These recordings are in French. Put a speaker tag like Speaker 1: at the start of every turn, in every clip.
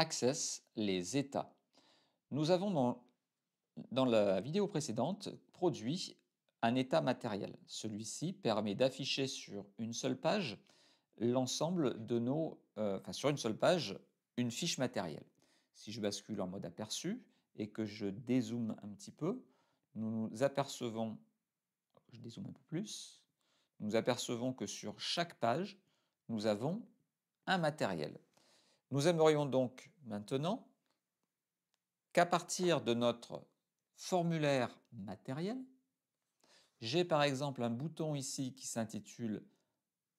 Speaker 1: Access, les états. Nous avons dans, la vidéo précédente produit un état matériel. Celui-ci permet d'afficher sur une seule page l'ensemble de nos... Euh, enfin, sur une seule page, une fiche matérielle. Si je bascule en mode aperçu et que je dézoome un petit peu, nous nous apercevons... Je dézoome un peu plus. Nous apercevons que sur chaque page, nous avons un matériel. Nous aimerions donc maintenant qu'à partir de notre formulaire matériel, j'ai par exemple un bouton ici qui s'intitule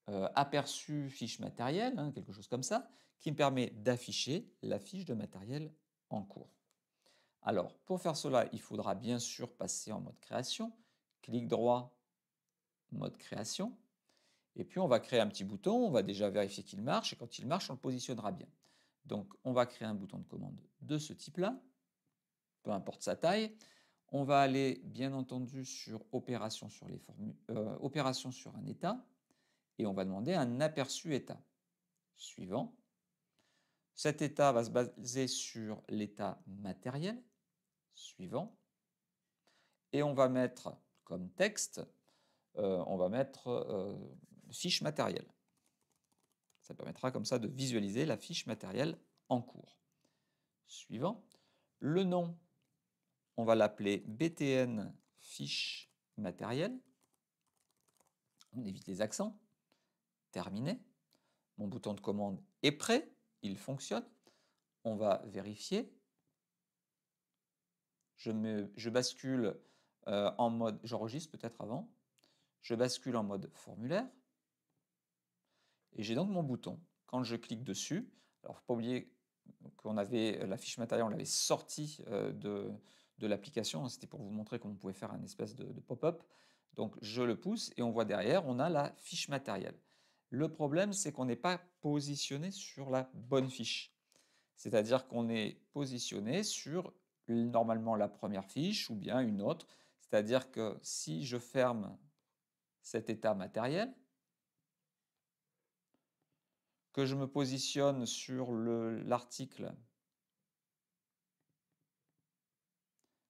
Speaker 1: euh, aperçu fiche matériel, hein, quelque chose comme ça, qui me permet d'afficher la fiche de matériel en cours. Alors, pour faire cela, il faudra bien sûr passer en mode création. Clic droit, mode création. Et puis on va créer un petit bouton, on va déjà vérifier qu'il marche, et quand il marche, on le positionnera bien. Donc on va créer un bouton de commande de ce type-là, peu importe sa taille. On va aller bien entendu sur opération sur, les euh, opération sur un état, et on va demander un aperçu état. Suivant. Cet état va se baser sur l'état matériel. Suivant. Et on va mettre comme texte euh, on va mettre euh, fiche matérielle. Ça permettra comme ça de visualiser la fiche matérielle en cours. Suivant, le nom, on va l'appeler btn fiche matérielle. On évite les accents. Terminé. Mon bouton de commande est prêt, il fonctionne. On va vérifier. Je, bascule euh, en mode, j'enregistre peut-être avant je bascule en mode formulaire. Et j'ai donc mon bouton. Quand je clique dessus, alors faut pas oublier qu'on avait la fiche matérielle, on l'avait sortie euh, de, l'application. C'était pour vous montrer qu'on pouvait faire un espèce de, de pop-up. Donc je le pousse et on voit derrière, on a la fiche matérielle. Le problème, c'est qu'on n'est pas positionné sur la bonne fiche. C'est-à-dire qu'on est positionné sur normalement la première fiche ou bien une autre. C'est-à-dire que si je ferme cet état matériel, que je me positionne sur l'article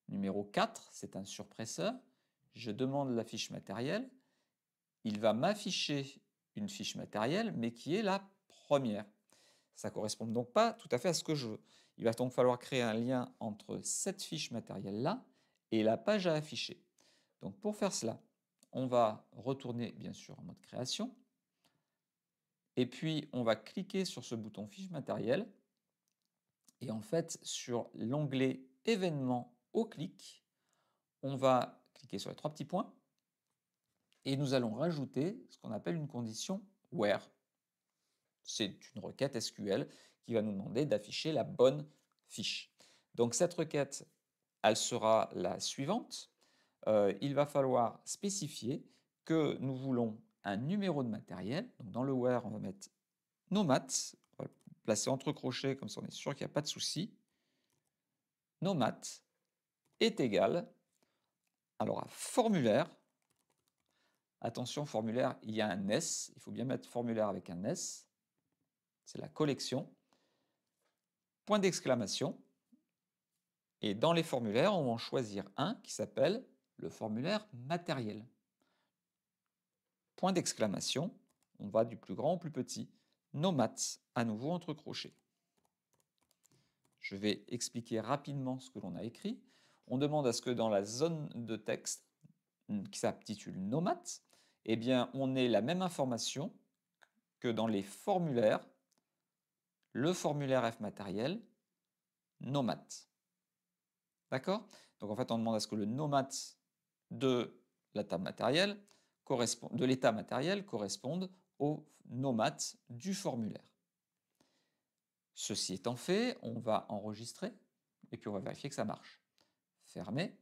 Speaker 1: numéro 4, c'est un surpresseur, je demande la fiche matérielle, il va m'afficher une fiche matérielle, mais qui est la première. Ça ne correspond donc pas tout à fait à ce que je veux. Il va donc falloir créer un lien entre cette fiche matérielle-là et la page à afficher. Donc pour faire cela, on va retourner bien sûr en mode création. Et puis, on va cliquer sur ce bouton fiche matériel. Et en fait, sur l'onglet événement au clic, on va cliquer sur les trois petits points. Et nous allons rajouter ce qu'on appelle une condition where. C'est une requête SQL qui va nous demander d'afficher la bonne fiche. Donc cette requête, elle sera la suivante. Euh, il va falloir spécifier que nous voulons un numéro de matériel. dans le where, on va mettre nomat. on va le placer entre crochets, comme ça on est sûr qu'il n'y a pas de souci. Nomat est égal, alors à formulaire, attention formulaire, il y a un S, il faut bien mettre formulaire avec un S, c'est la collection, point d'exclamation, et dans les formulaires, on va en choisir un qui s'appelle le formulaire matériel. Point d'exclamation, on va du plus grand au plus petit. Nomats à nouveau entre crochets. Je vais expliquer rapidement ce que l'on a écrit. On demande à ce que dans la zone de texte hmm, qui s'intitule Nomads, eh bien, on ait la même information que dans les formulaires, le formulaire F matériel, nomats. D'accord Donc en fait, on demande à ce que le nomat de l'état matériel correspondent aux nomates du formulaire. Ceci étant fait, on va enregistrer et puis on va vérifier que ça marche. Fermé.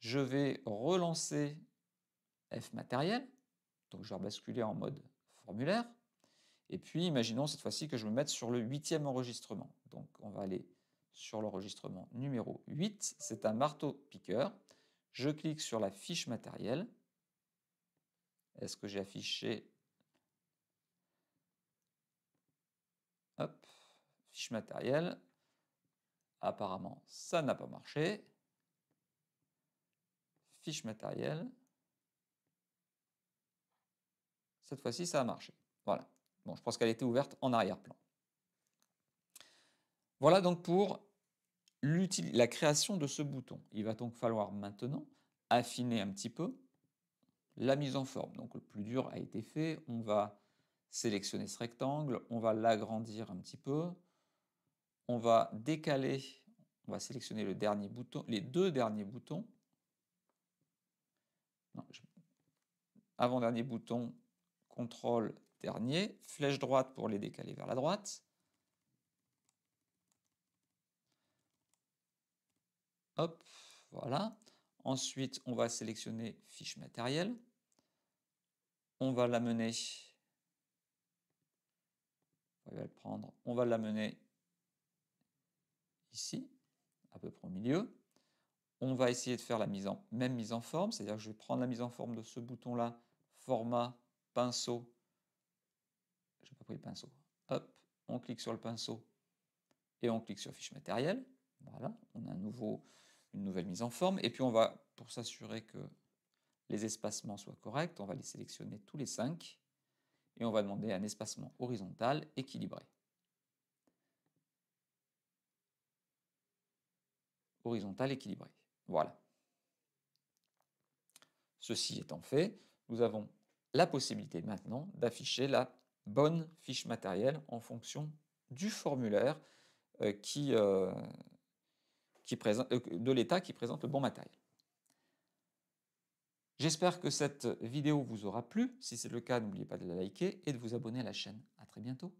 Speaker 1: Je vais relancer F matériel. Donc je vais basculer en mode formulaire. Et puis imaginons cette fois-ci que je me mette sur le huitième enregistrement. Donc on va aller sur l'enregistrement numéro 8. C'est un marteau-piqueur. Je clique sur la fiche matérielle. Est-ce que j'ai affiché Hop, fiche matérielle. Apparemment, ça n'a pas marché. Fiche matérielle. Cette fois-ci, ça a marché. Voilà. Bon, je pense qu'elle était ouverte en arrière-plan. Voilà donc pour la création de ce bouton. Il va donc falloir maintenant affiner un petit peu la mise en forme. Donc le plus dur a été fait, on va sélectionner ce rectangle, on va l'agrandir un petit peu, on va décaler, on va sélectionner le dernier bouton, les deux derniers boutons. Avant-dernier bouton, contrôle dernier, flèche droite pour les décaler vers la droite, Hop, voilà. Ensuite, on va sélectionner fiche matérielle. On va l'amener. On va le prendre. On va l'amener ici, à peu près au milieu. On va essayer de faire la mise en, même mise en forme, c'est-à-dire que je vais prendre la mise en forme de ce bouton-là, format, pinceau. Je pas pris le pinceau. Hop, on clique sur le pinceau et on clique sur fiche matérielle. Voilà, on a un nouveau, une nouvelle mise en forme. Et puis on va, pour s'assurer que les espacements soient corrects, on va les sélectionner tous les 5 et on va demander un espacement horizontal équilibré. Horizontal équilibré. Voilà. Ceci étant fait, nous avons la possibilité maintenant d'afficher la bonne fiche matérielle en fonction du formulaire euh, qui, euh, euh, de l'État qui présente le bon matériel. J'espère que cette vidéo vous aura plu. Si c'est le cas, n'oubliez pas de la liker et de vous abonner à la chaîne. A très bientôt.